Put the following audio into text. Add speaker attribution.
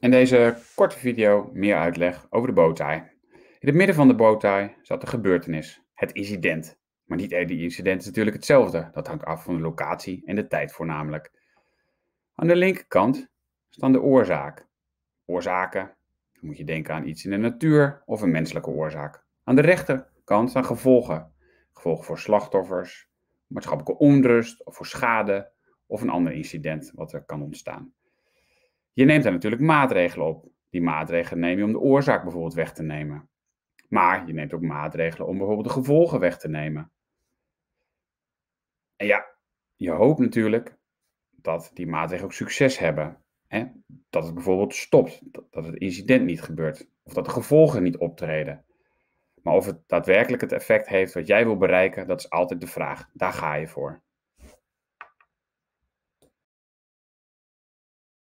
Speaker 1: In deze korte video meer uitleg over de bowtie. In het midden van de bowtie zat de gebeurtenis, het incident. Maar niet ieder incident is natuurlijk hetzelfde. Dat hangt af van de locatie en de tijd voornamelijk. Aan de linkerkant staan de oorzaak. Oorzaken, dan moet je denken aan iets in de natuur of een menselijke oorzaak. Aan de rechterkant staan gevolgen. Gevolgen voor slachtoffers, maatschappelijke onrust of voor schade of een ander incident wat er kan ontstaan. Je neemt daar natuurlijk maatregelen op. Die maatregelen neem je om de oorzaak bijvoorbeeld weg te nemen. Maar je neemt ook maatregelen om bijvoorbeeld de gevolgen weg te nemen. En ja, je hoopt natuurlijk dat die maatregelen ook succes hebben. Hè? Dat het bijvoorbeeld stopt, dat het incident niet gebeurt of dat de gevolgen niet optreden. Maar of het daadwerkelijk het effect heeft wat jij wil bereiken, dat is altijd de vraag. Daar ga je voor.